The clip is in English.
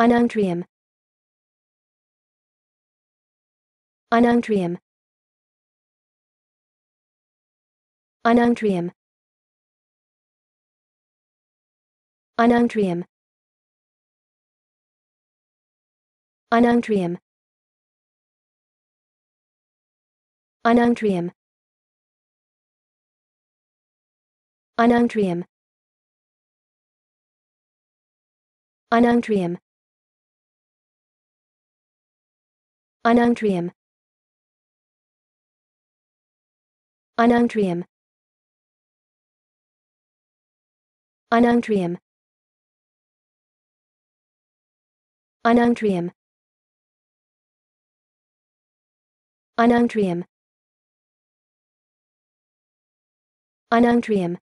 Anuntrium. Anuntrium. Anuntrium. Anuntrium. Anuntrium. Anuntrium. Anuntrium. Anuntrium. Anandrium Anandrium Anandrium Anandrium Anandrium,